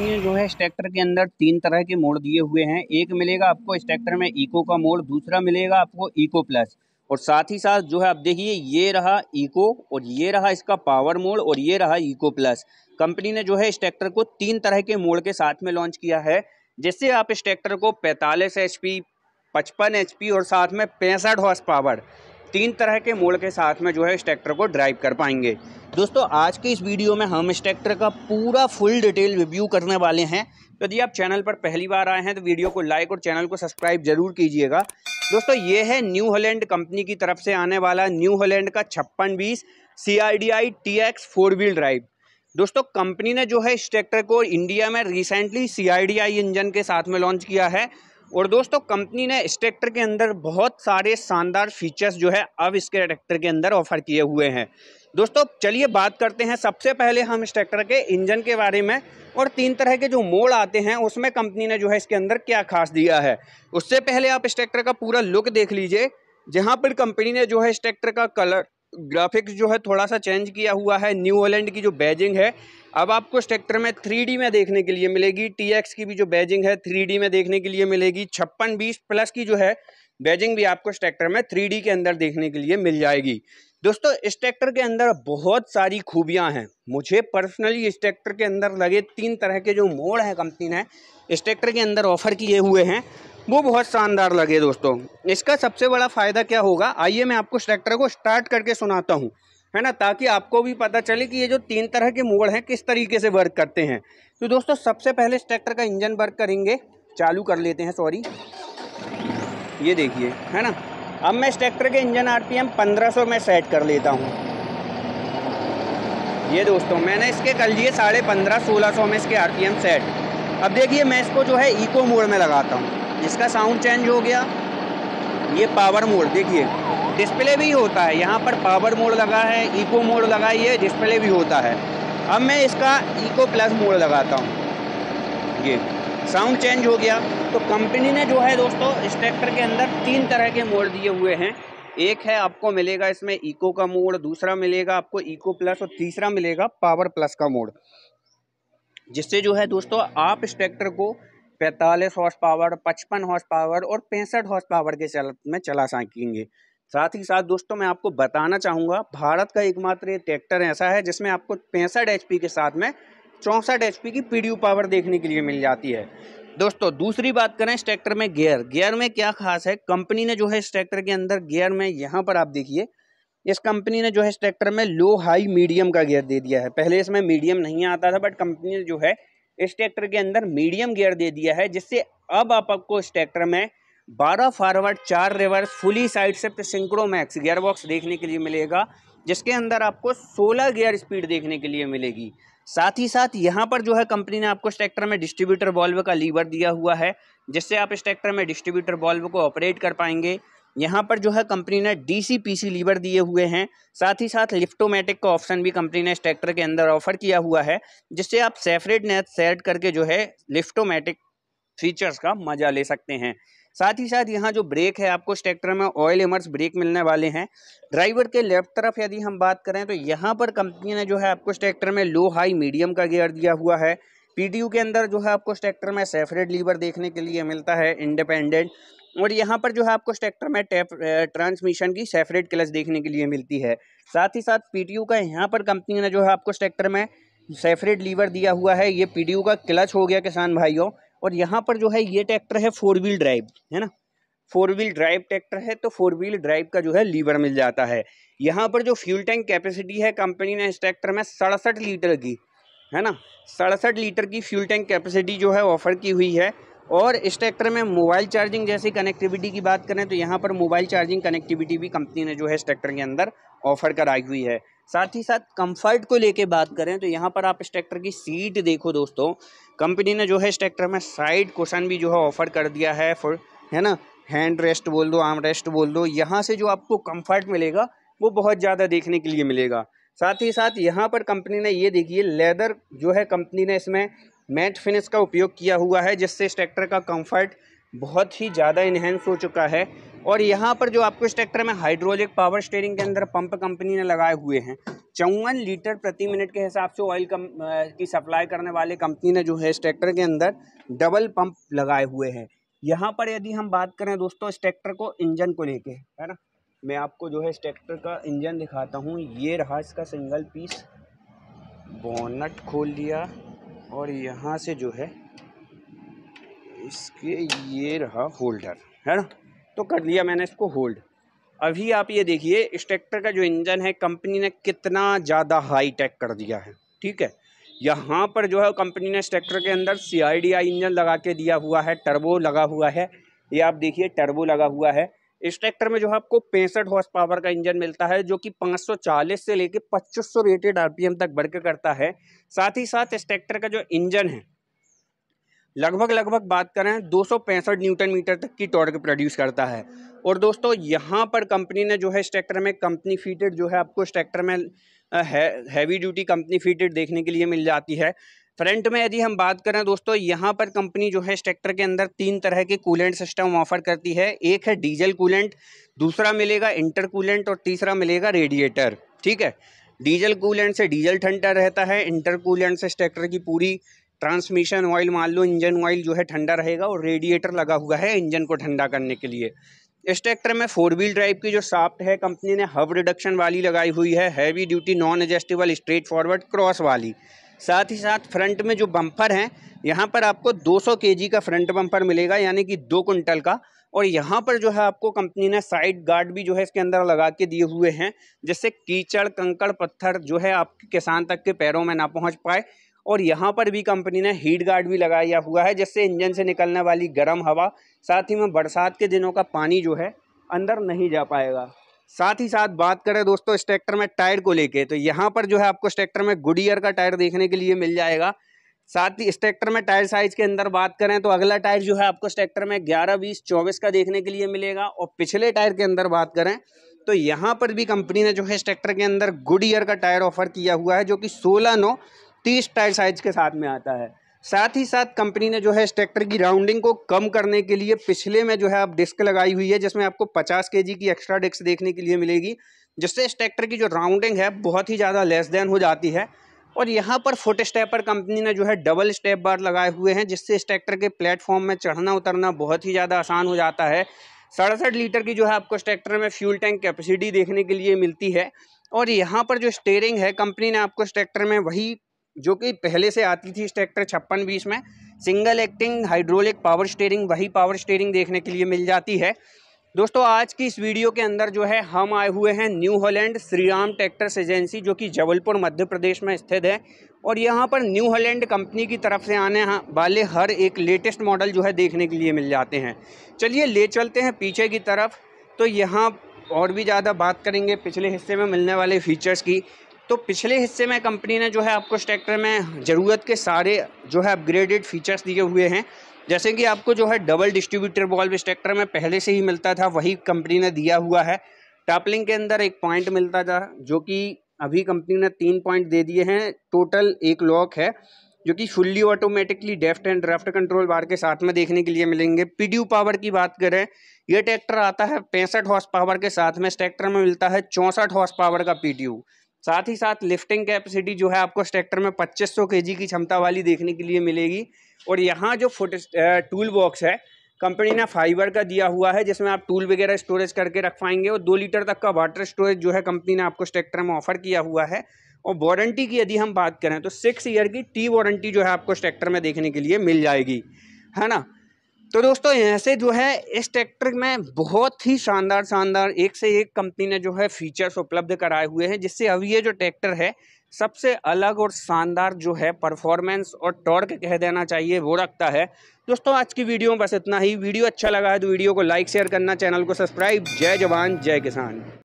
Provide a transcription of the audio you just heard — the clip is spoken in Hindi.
इसमें जो है इस ट्रैक्टर के अंदर तीन तरह के मोड दिए हुए हैं एक मिलेगा आपको इस ट्रैक्टर में इको का मोड दूसरा मिलेगा आपको इको प्लस और साथ ही साथ जो है आप देखिए ये रहा इको और ये रहा इसका पावर मोड और ये रहा इको प्लस कंपनी ने जो है इस ट्रैक्टर को तीन तरह के मोड के साथ में लॉन्च किया है जिससे आप इस ट्रैक्टर को 45 एचपी 55 एचपी और साथ में पैंसठ हॉर्स पावर तीन तरह के मोड़ के साथ में जो है इस ट्रैक्टर को ड्राइव कर पाएंगे दोस्तों आज के इस वीडियो में हम इस ट्रैक्टर का पूरा फुल डिटेल रिव्यू करने वाले हैं यदि तो आप चैनल पर पहली बार आए हैं तो वीडियो को लाइक और चैनल को सब्सक्राइब जरूर कीजिएगा दोस्तों ये है न्यू हॉलैंड कंपनी की तरफ से आने वाला न्यू हॉलैंड का छप्पन बीस C R D I T X four wheel drive दोस्तों कंपनी ने जो है इस ट्रैक्टर को इंडिया में recently C D I engine के साथ में लॉन्च किया है और दोस्तों कंपनी ने इस ट्रैक्टर के अंदर बहुत सारे शानदार फीचर्स जो है अब इसके ट्रैक्टर के अंदर ऑफर किए हुए हैं दोस्तों चलिए बात करते हैं सबसे पहले हम इस ट्रैक्टर के इंजन के बारे में और तीन तरह के जो मोड़ आते हैं उसमें कंपनी ने जो है इसके अंदर क्या खास दिया है उससे पहले आप इस ट्रैक्टर का पूरा लुक देख लीजिए जहाँ पर कंपनी ने जो है इस ट्रैक्टर का कलर ग्राफिक्स जो है थोड़ा सा चेंज किया हुआ है न्यू ओलैंड की जो बैजिंग है अब आपको इस ट्रैक्टर में थ्री में देखने के लिए मिलेगी टी की भी जो बैजिंग है थ्री में देखने के लिए मिलेगी छप्पन बीस प्लस की जो है बैजिंग भी आपको इस ट्रैक्टर में थ्री के अंदर देखने के लिए मिल जाएगी दोस्तों इस ट्रैक्टर के अंदर बहुत सारी खूबियां हैं मुझे पर्सनली इस ट्रैक्टर के अंदर लगे तीन तरह के जो मोड़ हैं कंपनी ने इस ट्रैक्टर के अंदर ऑफ़र किए हुए हैं वो बहुत शानदार लगे दोस्तों इसका सबसे बड़ा फ़ायदा क्या होगा आइए मैं आपको इस ट्रैक्टर को स्टार्ट करके सुनाता हूँ है ना ताकि आपको भी पता चले कि ये जो तीन तरह के मोड़ हैं किस तरीके से वर्क करते हैं तो दोस्तों सबसे पहले इस ट्रैक्टर का इंजन वर्क करेंगे चालू कर लेते हैं सॉरी ये देखिए है ना अब मैं इस ट्रैक्टर के इंजन आरपीएम 1500 में सेट कर लेता हूँ ये दोस्तों मैंने इसके कर लिए साढ़े पंद्रह सोलह सौ में इसके आरपीएम सेट अब देखिए मैं इसको जो है इको मोड में लगाता हूँ इसका साउंड चेंज हो गया ये पावर मोड देखिए डिस्प्ले भी होता है यहाँ पर पावर मोड लगा है इको मोड लगा ये डिस्प्ले भी होता है अब मैं इसका इको प्लस मोड लगाता हूँ ये साउंड चेंज हो गया तो कंपनी ने जो है दोस्तों इस ट्रैक्टर के अंदर तीन तरह के मोड दिए हुए हैं एक है आपको मिलेगा इसमें इको का मोड दूसरा मिलेगा आपको इको प्लस और तीसरा मिलेगा पावर प्लस का मोड जिससे जो है दोस्तों आप इस ट्रैक्टर को 45 हॉर्स पावर 55 हॉर्स पावर और पैंसठ हॉर्स पावर के चल में चला सकेंगे साथ ही साथ दोस्तों मैं आपको बताना चाहूँगा भारत का एकमात्र ये ट्रैक्टर ऐसा है जिसमें आपको पैंसठ एच के साथ में चौंसठ एच की पी पावर देखने के लिए मिल जाती है दोस्तों दूसरी बात करें इस ट्रैक्टर में गियर गियर में क्या खास है कंपनी ने जो है इस ट्रैक्टर के अंदर गियर में यहाँ पर आप देखिए इस कंपनी ने जो है इस ट्रैक्टर में लो हाई मीडियम का गियर दे दिया है पहले इसमें मीडियम नहीं आता था बट कंपनी ने जो है इस ट्रैक्टर के अंदर मीडियम गियर दे दिया है जिससे अब आप आपको इस ट्रैक्टर में बारह फॉरवर्ड चार रिवर्स फुली साइड सेप्ट सिंकड़ो मैक्स गियर बॉक्स देखने के लिए मिलेगा जिसके अंदर आपको सोलह गियर स्पीड देखने के लिए मिलेगी साथ ही साथ यहाँ पर जो है कंपनी ने आपको इस ट्रैक्टर में डिस्ट्रीब्यूटर वॉल्व का लीवर दिया हुआ है जिससे आप इस ट्रैक्टर में डिस्ट्रीब्यूटर वॉल्व को ऑपरेट कर पाएंगे यहाँ पर जो है कंपनी ने डीसीपीसी लीवर दिए हुए हैं साथ ही साथ लिफ्टोमेटिक का ऑप्शन भी कंपनी ने इस ट्रैक्टर के अंदर ऑफर किया हुआ है जिससे आप सेफरेट नेट सेट करके जो है लिफ्टोमेटिक फीचर्स का मजा ले सकते हैं साथ ही साथ यहाँ जो ब्रेक है आपको स्ट्रेक्टर ट्रैक्टर में ऑयल एमर्स ब्रेक मिलने वाले हैं ड्राइवर के लेफ्ट तरफ यदि हम बात करें तो यहाँ पर कंपनी ने जो है आपको स्ट्रेक्टर ट्रैक्टर में लो हाई मीडियम का गियर दिया हुआ है पीटीयू के अंदर जो है आपको ट्रैक्टर में सेफरेट लीवर देखने के लिए मिलता है इंडिपेंडेंट और यहाँ पर जो है आपको ट्रैक्टर में टैप ट्रांसमिशन की सेफरेट क्लच देखने के लिए मिलती है साथ ही साथ पी का यहाँ पर कंपनी ने जो है आपको ट्रैक्टर में सेफरेट लीवर दिया हुआ है ये पी का क्लच हो गया किसान भाइयों और यहाँ पर जो है ये ट्रैक्टर है फोर व्हील ड्राइव है ना फोर व्हील ड्राइव ट्रैक्टर है तो फोर व्हील ड्राइव का जो है लीवर मिल जाता है यहाँ पर जो फ्यूल टैंक कैपेसिटी है कंपनी ने इस ट्रैक्टर में सड़सठ लीटर की है ना सड़सठ लीटर की फ्यूल टैंक कैपेसिटी जो है ऑफ़र की हुई है और इस ट्रैक्टर में मोबाइल चार्जिंग जैसी कनेक्टिविटी की बात करें तो यहाँ पर मोबाइल चार्जिंग कनेक्टिविटी भी कंपनी ने जो है इस ट्रैक्टर के अंदर ऑफ़र कराई हुई है साथ ही साथ कंफर्ट को लेके बात करें तो यहाँ पर आप इस ट्रैक्टर की सीट देखो दोस्तों कंपनी ने जो है इस ट्रैक्टर में साइड कुशन भी जो है ऑफर कर दिया है फॉर है ना हैंड रेस्ट बोल दो आर्म रेस्ट बोल दो यहाँ से जो आपको कंफर्ट मिलेगा वो बहुत ज़्यादा देखने के लिए मिलेगा साथ ही साथ यहाँ पर कंपनी ने ये देखिए लेदर जो है कंपनी ने इसमें मैट फिनिश का उपयोग किया हुआ है जिससे इस ट्रैक्टर का कम्फर्ट बहुत ही ज़्यादा इन्हेंस हो चुका है और यहाँ पर जो आपको इस ट्रैक्टर में हाइड्रोलिक पावर स्टेयरिंग के अंदर पंप कंपनी ने लगाए हुए हैं चौवन लीटर प्रति मिनट के हिसाब से ऑयल कम की सप्लाई करने वाले कंपनी ने जो है इस ट्रैक्टर के अंदर डबल पंप लगाए हुए हैं यहाँ पर यदि हम बात करें दोस्तों इस ट्रैक्टर को इंजन को लेके है ना मैं आपको जो है इस ट्रैक्टर का इंजन दिखाता हूँ ये रहा इसका सिंगल पीस बोनट खोल दिया और यहाँ से जो है इसके ये रहा होल्डर है ना तो कर लिया मैंने इसको होल्ड अभी आप ये देखिए इस ट्रैक्टर का जो इंजन है कंपनी ने कितना ज़्यादा हाई टेक कर दिया है ठीक है यहाँ पर जो है कंपनी ने इस ट्रैक्टर के अंदर सी इंजन लगा के दिया हुआ है टर्बो लगा हुआ है ये आप देखिए टर्बो लगा हुआ है इस ट्रैक्टर में जो है आपको पैंसठ हॉर्स पावर का इंजन मिलता है जो कि 540 से लेकर 2500 रेटेड आरपीएम तक बढ़ के करता है साथ ही साथ इस ट्रैक्टर का जो इंजन है लगभग लगभग बात करें दो न्यूटन मीटर तक की टॉर्क प्रोड्यूस करता है और दोस्तों यहाँ पर कंपनी ने जो है इस ट्रैक्टर में कंपनी फीटेड जो है आपको इस ट्रैक्टर में है हैवी ड्यूटी कंपनी फीटेड देखने के लिए मिल जाती है फ्रंट में यदि हम बात करें दोस्तों यहाँ पर कंपनी जो है इस ट्रैक्टर के अंदर तीन तरह के कूलेंट सिस्टम ऑफर करती है एक है डीजल कूलेंट दूसरा मिलेगा इंटर कूलेंट और तीसरा मिलेगा रेडिएटर ठीक है डीजल कूलेंट से डीजल ठंडा रहता है इंटर कूलेंट से इस ट्रैक्टर की पूरी ट्रांसमिशन ऑयल मान लो इंजन ऑयल जो है ठंडा रहेगा और रेडिएटर लगा हुआ है इंजन को ठंडा करने के लिए इस ट्रैक्टर में फोर व्हील ड्राइव की जो साफ्ट है कंपनी ने हब रिडक्शन वाली लगाई हुई है heavy duty non adjustable straight forward cross वाली साथ ही साथ फ्रंट में जो बम्पर हैं यहाँ पर आपको 200 केजी का फ्रंट बम्पर मिलेगा यानी कि दो कुंटल का और यहाँ पर जो है आपको कंपनी ने साइड गार्ड भी जो है इसके अंदर लगा के दिए हुए हैं जिससे कीचड़ कंकड़ पत्थर जो है आपके किसान तक के पैरों में ना पहुँच पाए और यहाँ पर भी कंपनी ने हीट गार्ड भी लगाया हुआ है जिससे इंजन से निकलने वाली गर्म हवा साथ ही में बरसात के दिनों का पानी जो है अंदर नहीं जा पाएगा साथ ही साथ बात करें दोस्तों इस ट्रैक्टर में टायर को लेके तो यहाँ पर जो है आपको इस ट्रैक्टर में गुडियर का टायर देखने के लिए मिल जाएगा साथ ही इस ट्रैक्टर में टायर साइज के अंदर बात करें तो अगला टायर जो है आपको इस ट्रैक्टर में ग्यारह बीस चौबीस का देखने के लिए मिलेगा और पिछले टायर के अंदर बात करें तो यहाँ पर भी कंपनी ने जो है इस ट्रैक्टर के अंदर गुड ईयर का टायर ऑफर किया हुआ है जो कि सोलह नौ तीस टायर साइज के साथ में आता है साथ ही साथ कंपनी ने जो है इस ट्रैक्टर की राउंडिंग को कम करने के लिए पिछले में जो है आप डिस्क लगाई हुई है जिसमें आपको 50 के की एक्स्ट्रा डिस्क देखने के लिए मिलेगी जिससे इस ट्रैक्टर की जो राउंडिंग है बहुत ही ज़्यादा लेस देन हो जाती है और यहाँ पर फुट स्टेपर कंपनी ने जो है डबल स्टेप बार लगाए हुए हैं जिससे इस ट्रैक्टर के प्लेटफॉर्म में चढ़ना उतरना बहुत ही ज़्यादा आसान हो जाता है सड़सठ लीटर की जो है आपको इस ट्रैक्टर में फ्यूल टैंक कैपेसिटी देखने के लिए मिलती है और यहाँ पर जो स्टेयरिंग है कंपनी ने आपको इस ट्रैक्टर में वही जो कि पहले से आती थी इस ट्रैक्टर छप्पन बीस में single acting hydraulic power steering वही पावर स्टेयरिंग देखने के लिए मिल जाती है दोस्तों आज की इस वीडियो के अंदर जो है हम आए हुए हैं new Holland Shriram tractors agency जो कि जबलपुर मध्य प्रदेश में स्थित है और यहाँ पर न्यू हॉलैंड कंपनी की तरफ से आने वाले हर एक लेटेस्ट मॉडल जो है देखने के लिए मिल जाते हैं चलिए ले चलते हैं पीछे की तरफ तो यहाँ और भी ज़्यादा बात करेंगे पिछले हिस्से में मिलने वाले फीचर्स की तो पिछले हिस्से में कंपनी ने जो है आपको इस ट्रैक्टर में ज़रूरत के सारे जो है अपग्रेडेड फीचर्स दिए हुए हैं जैसे कि आपको जो है डबल डिस्ट्रीब्यूटर बॉल्ब इस ट्रैक्टर में पहले से ही मिलता था वही कंपनी ने दिया हुआ है टापलिंग के अंदर एक पॉइंट मिलता था जो कि अभी कंपनी ने तीन पॉइंट दे दिए हैं टोटल एक लॉक है जो कि fully automatically depth and draft control bar के साथ में देखने के लिए मिलेंगे पी पावर की बात करें यह ट्रैक्टर आता है पैंसठ हॉर्स पावर के साथ में इस ट्रैक्टर में मिलता है चौंसठ हॉर्स पावर का पी साथ ही साथ लिफ्टिंग कैपेसिटी जो है आपको इस ट्रैक्टर में 2500 जी की क्षमता वाली देखने के लिए मिलेगी और यहाँ जो फुट टूल बॉक्स है कंपनी ने फाइबर का दिया हुआ है जिसमें आप टूल वगैरह स्टोरेज करके रख पाएंगे और दो लीटर तक का वाटर स्टोरेज जो है कंपनी ने आपको ट्रैक्टर में ऑफर किया हुआ है और वारंटी की यदि हम बात करें तो सिक्स ईयर की टी वारंटी जो है आपको ट्रैक्टर में देखने के लिए मिल जाएगी है ना तो दोस्तों यहाँ से जो है इस ट्रैक्टर में बहुत ही शानदार शानदार एक से एक कंपनी ने जो है फीचर्स उपलब्ध कराए हुए हैं जिससे अब ये जो ट्रैक्टर है सबसे अलग और शानदार जो है परफॉर्मेंस और टॉर्क कह देना चाहिए वो रखता है दोस्तों आज की वीडियो में बस इतना ही वीडियो अच्छा लगा है तो वीडियो को लाइक शेयर करना चैनल को सब्सक्राइब जय जवान जय किसान